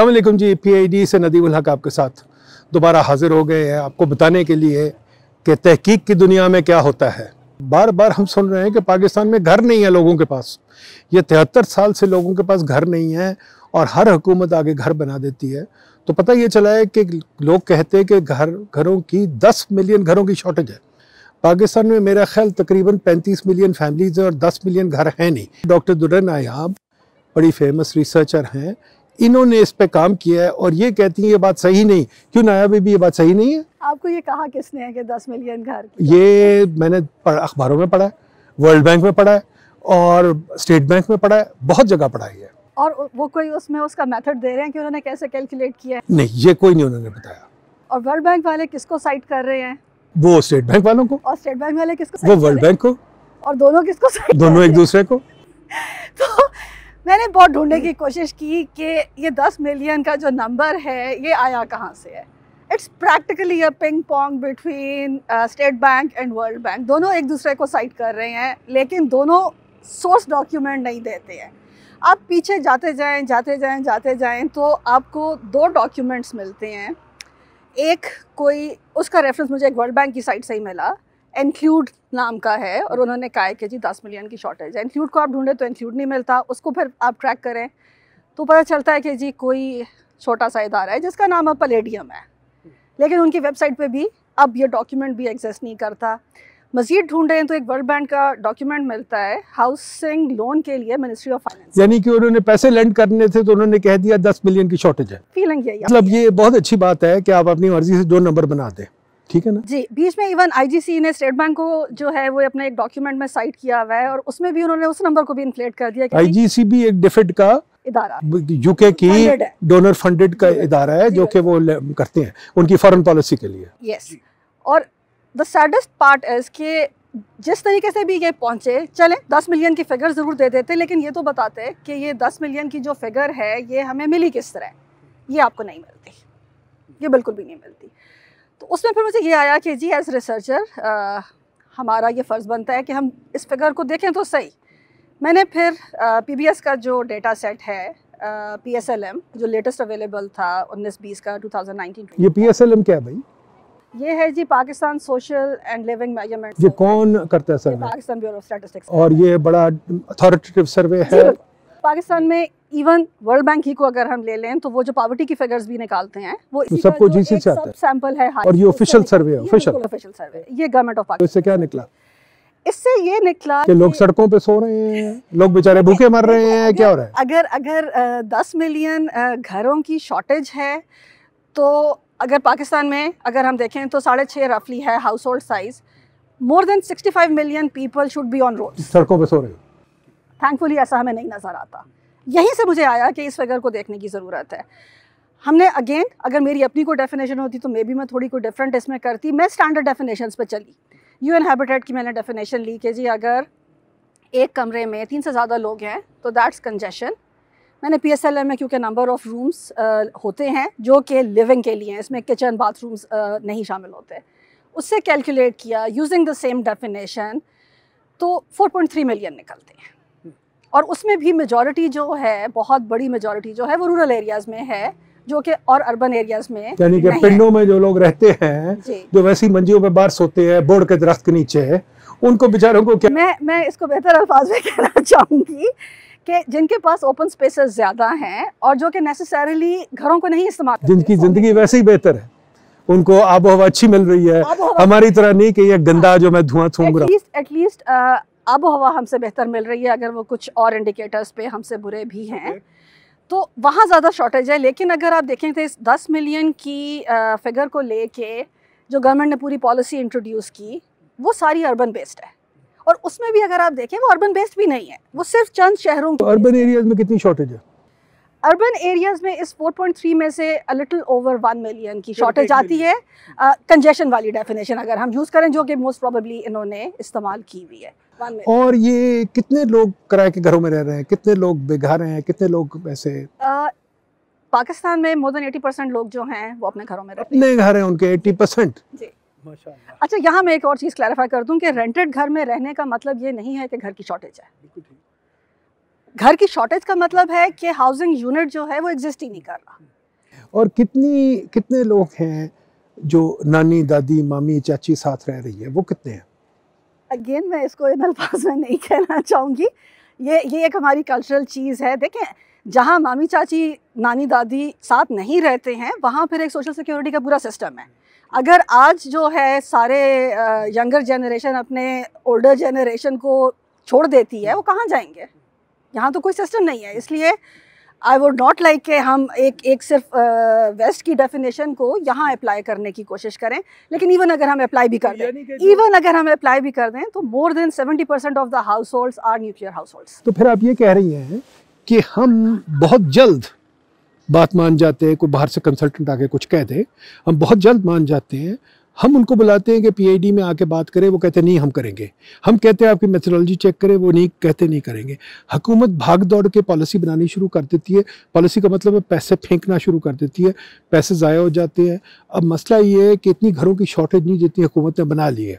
Aslam ji P I D से नदी हक आपके साथ दोबारा हाजिर हो गए हैं आपको बताने के लिए कि तहकीक की दुनिया में क्या होता है बार बार हम सुन रहे हैं कि पाकिस्तान में घर नहीं है लोगों के पास ये तिहत्तर साल से लोगों के पास घर नहीं है और हर हुकूमत आगे घर बना देती है तो पता ये चला है कि लोग कहते हैं कि घर घरों की दस मिलियन घरों की शॉर्टेज है पाकिस्तान में मेरा ख्याल तकरीबन पैंतीस मिलियन फैमिलीज हैं और दस मिलियन घर हैं नहीं डॉक्टर दुरन आयाब बड़ी फेमस रिसर्चर हैं इन्होंने इस पे काम किया है और ये कहती है ये बात सही नहीं क्यों नाया बीबी ये बात सही नहीं है आपको ये कहा किसने है कि दस मिलियन घर ये मैंने अखबारों में पढ़ा है वर्ल्ड बैंक में पढ़ा है और स्टेट बैंक में पढ़ा है बहुत जगह पढ़ा है और वो कोई उसमें उसका मेथड दे रहे हैं कि उन्होंने कैसे कैलकुलेट किया है नहीं ये कोई नहीं उन्होंने बताया और वर्ल्ड बैंक वाले किसको साइट कर रहे हैं वो स्टेट बैंक वालों को और स्टेट बैंक वाले किसको वो वर्ल्ड बैंक को और दोनों किसको दोनों एक दूसरे को तो मैंने बहुत ढूंढने हम्म। की कोशिश की कि ये दस मिलियन का जो नंबर है ये आया कहाँ से है it's practically a ping pong between State Bank and World Bank दोनों एक दूसरे को साइट कर रहे हैं लेकिन दोनों सोर्स डॉक्यूमेंट नहीं देते हैं आप पीछे जाते जाएं जाते जाएं जाते जाएं तो आपको दो डॉक्यूमेंट्स मिलते हैं एक कोई उसका रेफरेंस मुझे एक वर्ल्ड बैंक की साइट से ही मिला इंक्लूड नाम का है और उन्होंने कहा है कि जी दस मिलियन की शॉर्टेज है इंक्लूड को आप ढूंढे तो इंक्लूड नहीं मिलता उसको फिर आप ट्रैक करें तो पता चलता है कि जी कोई छोटा सा इदारा है जिसका नाम अब पलेडियम है लेकिन उनकी वेबसाइट पे भी अब ये डॉक्यूमेंट भी एग्जिस्ट नहीं करता मजीद ढूंढें तो एक वर्ल्ड बैंक का डॉक्यूमेंट मिलता है हाउसिंग लोन के लिए मिनिस्ट्री ऑफ फाइनेंस यानी कि उन्होंने पैसे लैंड करने थे तो उन्होंने कह दिया दस मिलियन की शॉर्टेज है फीलिंग यही मतलब ये बहुत अच्छी बात है कि आप अपनी मर्जी से दो नंबर बना दें ठीक है ना जी बीच में इवन आईजीसी ने स्टेट बैंक को जो है वो अपने एक डॉक्यूमेंट में साइट किया हुआ है और उसमें भी उन्होंने उस नंबर को भी इन्फ्लेट कर दिया आईजीसी भी एक डिफेड का इदारा यूके की डोनर फंडेड का इदारा है जो कि वो करते हैं उनकी फॉरेन पॉलिसी के लिए यस और द सैडेस्ट पार्ट इज के जिस तरीके से भी ये पहुंचे चले दस मिलियन की फिगर ज़रूर दे देते लेकिन ये तो बताते कि ये दस मिलियन की जो फिगर है ये हमें मिली किस तरह ये आपको नहीं मिलती ये बिल्कुल भी नहीं मिलती तो उसमें फिर मुझे ये आया कि जी एज रिसर्चर हमारा ये फ़र्ज़ बनता है कि हम इस फिगर को देखें तो सही मैंने फिर पी का जो डेटा सेट है पी एस एल एम जो लेटेस्ट अवेलेबल था उन्नीस बीस का टू थाउजेंड नाइनटीन ये पी एस एल एम क्या है भाई ये है जी Pakistan social and living measurement ये कौन करता है survey Pakistan bureau of statistics और ये बड़ा अथॉरिटेटिव सर्वे है पाकिस्तान में इवन वर्ल्ड बैंक ही को अगर हम ले लें तो वो जो पॉवर्टी की फिगर्स भी निकालते हैं वो तो सबको जी से सब सैंपल है और ये ऑफिशियल सर्वे है ऑफिशियल ऑफिशियल सर्वे ये गवर्नमेंट ऑफ पाकिस्तान इससे क्या निकला इससे ये निकला कि लोग सड़कों पे सो रहे हैं लोग बेचारे भूखे मर रहे हैं क्या हो रहा है अगर अगर 10 मिलियन घरों की शॉर्टेज है तो अगर पाकिस्तान में अगर हम देखें तो साढ़े छः रफली है household size more than 65 million people should be on road सड़कों पे सो रहे हैं थैंकफुली ऐसा हमें नहीं नज़र आता यहीं से मुझे आया कि इस फिगर को देखने की ज़रूरत है हमने अगेन अगर मेरी अपनी कोई डेफिनेशन होती तो मे भी मैं थोड़ी कोई डिफरेंट इसमें करती मैं स्टैंडर्ड डेफिनेशन पर चली यू एन हैबिटेट की मैंने डेफिनेशन ली कि जी अगर एक कमरे में तीन से ज़्यादा लोग हैं तो दैट्स कंजेशन मैंने पी एस एल एम में क्योंकि नंबर ऑफ़ रूम्स होते हैं जो कि लिविंग के लिए हैं इसमें किचन बाथरूम्स नहीं शामिल होते उससे कैलकुलेट किया यूजिंग द सेम डेफिनेशन तो 4.3 मिलियन निकलते हैं और उसमें भी मेजोरिटी जो है बहुत बड़ी मेजोरिटी जो है वो रूरल एरियाज में है जो कि और अर्बन एरियाज में यानी कि पिंडों में जो लोग रहते हैं जो वैसी मंजियों पे बाहर सोते हैं बोर्ड के दरख्त के नीचे उनको बेचारों को क्या मैं मैं इसको बेहतर अल्फाज में कहना चाहूँगी कि जिनके पास ओपन स्पेसेस ज़्यादा हैं और जो कि नेसेसरीली घरों को नहीं इस्तेमाल जिनकी ज़िंदगी वैसे ही बेहतर है उनको आबो हवा अच्छी मिल रही है हमारी तरह नहीं कि ये गंदा जो मैं धुआं थूंग रहा एटलीस्ट अब हवा हमसे बेहतर मिल रही है अगर वो कुछ और इंडिकेटर्स पे हमसे बुरे भी हैं तो वहाँ ज़्यादा शॉर्टेज है लेकिन अगर आप देखें तो इस दस मिलियन की फिगर को लेके जो गवर्नमेंट ने पूरी पॉलिसी इंट्रोड्यूस की वो सारी अर्बन बेस्ड है और उसमें भी अगर आप देखें वो अर्बन बेस्ड भी नहीं है वो सिर्फ चंद शहरों तो अर्बन एरियाज में कितनी शॉर्टेज है अर्बन एरियाज में इस 4.3 में से a little over one million की शॉर्टेज आती है कंजेशन वाली डेफिनेशन अगर हम यूज़ करें जो कि मोस्ट प्रोबेबली इन्होंने इस्तेमाल की हुई है जापान में और ये कितने लोग किराए के घरों में रह रहे हैं कितने लोग बेघर हैं कितने लोग ऐसे पाकिस्तान में मोर देन एटी परसेंट लोग जो हैं वो अपने घरों में रहते अपने घर हैं उनके एटी परसेंट अच्छा यहाँ मैं एक और चीज़ क्लैरिफाई कर दूँ कि रेंटेड घर में रहने का मतलब ये नहीं है कि घर की शॉर्टेज है घर की शॉर्टेज का मतलब है कि हाउसिंग यूनिट जो है वो एग्जिस्ट ही नहीं कर रहा और कितनी कितने लोग हैं जो नानी दादी मामी चाची साथ रह रही है वो कितने हैं अगेन मैं इसको इन अल्फाज में नहीं कहना चाहूँगी ये ये एक हमारी कल्चरल चीज़ है देखें जहाँ मामी चाची नानी दादी साथ नहीं रहते हैं वहाँ फिर एक सोशल सिक्योरिटी का पूरा सिस्टम है अगर आज जो है सारे यंगर जनरेशन अपने ओल्डर जनरेशन को छोड़ देती है वो कहाँ जाएंगे यहाँ तो कोई सिस्टम नहीं है इसलिए आई वुड नॉट लाइक के हम एक एक सिर्फ वेस्ट की डेफिनेशन को यहाँ अप्लाई करने की कोशिश करें लेकिन इवन अगर हम अप्लाई भी कर दें इवन अगर हम अप्लाई भी कर दें तो more than seventy percent of the household are nuclear household तो फिर आप ये कह रही हैं कि हम बहुत जल्द बात मान जाते हैं कोई बाहर से कंसल्टेंट आके कुछ कह दे हम बहुत जल्द मान जाते हैं हम उनको बुलाते हैं कि पीआईडी में आके बात करें वो कहते नहीं हम करेंगे हम कहते हैं आपकी मेथोलॉजी चेक करें वो नहीं कहते नहीं करेंगे हुकूमत भाग दौड़ के पॉलिसी बनानी शुरू कर देती है पॉलिसी का मतलब है पैसे फेंकना शुरू कर देती है पैसे ज़ाया हो जाते हैं अब मसला ये है कि इतनी घरों की शॉर्टेज नहीं जितनी हुकूमत ने बना ली है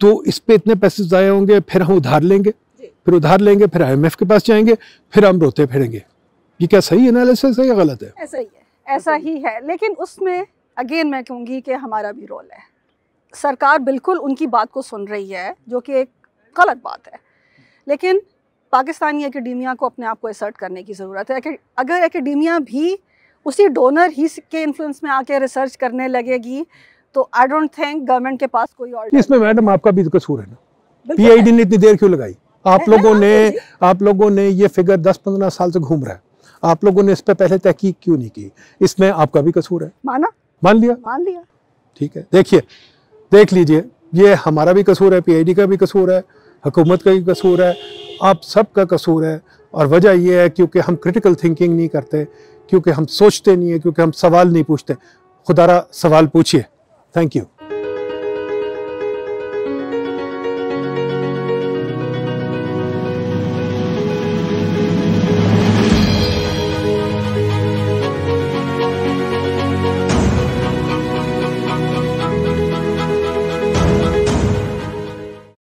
तो इस पर इतने पैसे ज़ाया होंगे फिर हम उधार लेंगे फिर उधार लेंगे फिर आई के पास जाएंगे फिर हम रोते फिरेंगे ये क्या सही एनालिसिस है या गलत है ऐसा ही है लेकिन उसमें अगेन मैं कहूँगी कि हमारा भी रोल है सरकार बिल्कुल उनकी बात को सुन रही है जो कि एक गलत बात है लेकिन पाकिस्तानी एकेडमिया को अपने आप को असर्ट करने की ज़रूरत है अगर एकेडमिया भी उसी डोनर ही के इन्फ्लुएंस में आके रिसर्च करने लगेगी तो आई डोंट थिंक गवर्नमेंट के पास कोई और इसमें मैडम आपका भी कसूर है ना पीआईडी ने इतनी देर क्यों लगाई आप लोगों ने आप लोगों ने ये फिगर 10-15 साल से घूम रहा है आप लोगों ने इस पर पहले तहकीक क्यों नहीं की इसमें आपका भी कसूर है माना मान लिया मान लिया ठीक है देखिए देख लीजिए ये हमारा भी कसूर है पीआईडी का भी कसूर है हुकूमत का भी कसूर है आप सब का कसूर है और वजह यह है क्योंकि हम क्रिटिकल थिंकिंग नहीं करते क्योंकि हम सोचते नहीं है क्योंकि हम सवाल नहीं पूछते खुदारा सवाल पूछिए थैंक यू